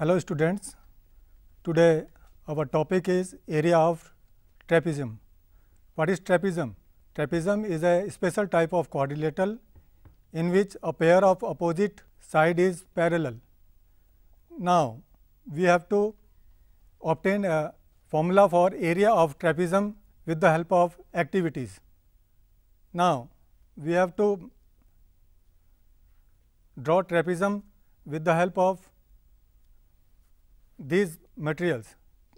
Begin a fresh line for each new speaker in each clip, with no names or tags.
Hello students, today our topic is area of trapezium. What is trapezium? Trapezium is a special type of quadrilateral in which a pair of opposite side is parallel. Now, we have to obtain a formula for area of trapezium with the help of activities. Now, we have to draw trapezium with the help of these materials,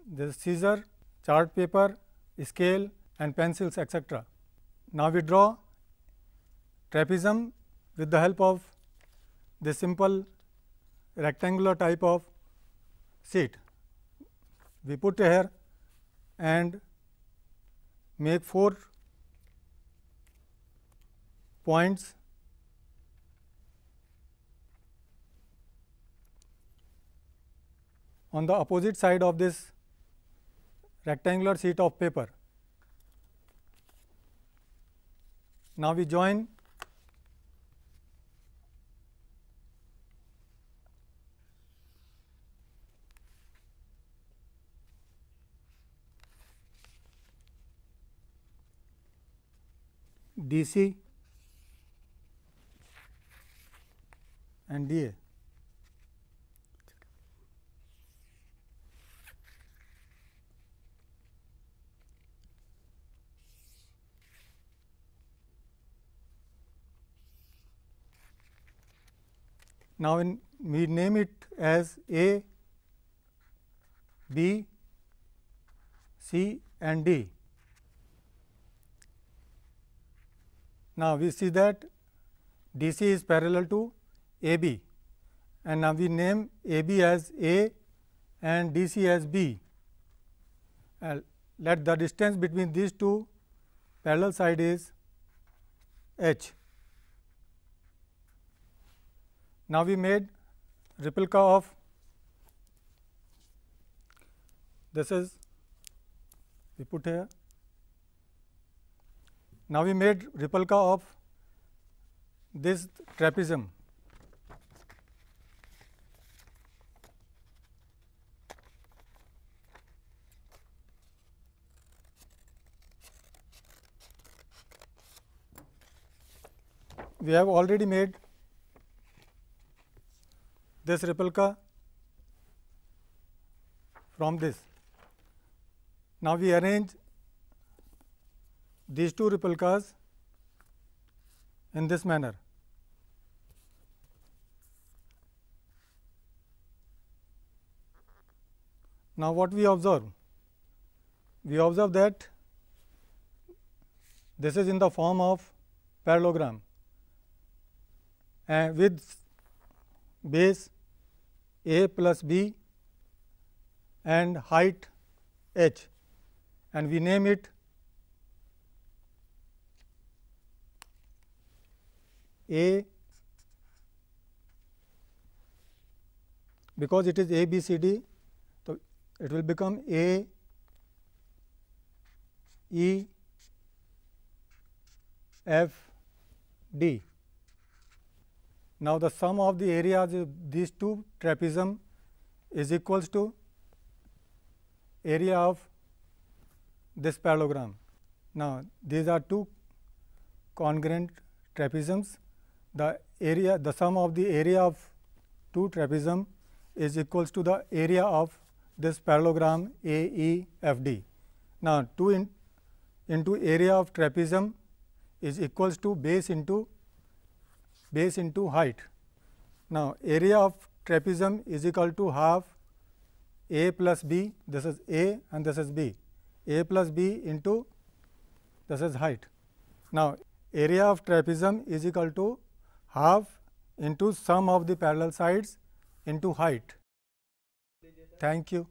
the scissor, chart paper, scale and pencils etc. Now, we draw trapezium with the help of this simple rectangular type of sheet. We put here and make four points on the opposite side of this rectangular sheet of paper. Now, we join DC and DA. Now, in, we name it as A, B, C and D. Now, we see that D C is parallel to A B and now we name A B as A and D C as B. let the distance between these two parallel side is H. Now, we made replica of this is we put here. Now, we made replica of this trapezium. We have already made this replica from this. Now, we arrange these two replicas in this manner. Now, what we observe? We observe that this is in the form of parallelogram and with base a plus b and height h and we name it a because it is a b c d so it will become a e f d now, the sum of the areas of these two trapezium is equals to area of this parallelogram. Now, these are two congruent trapeziums. The area, the sum of the area of two trapezium is equals to the area of this parallelogram AEFD. Now, 2 in, into area of trapezium is equals to base into base into height. Now, area of trapezium is equal to half a plus b, this is a and this is b, a plus b into this is height. Now, area of trapezium is equal to half into sum of the parallel sides into height. Thank you.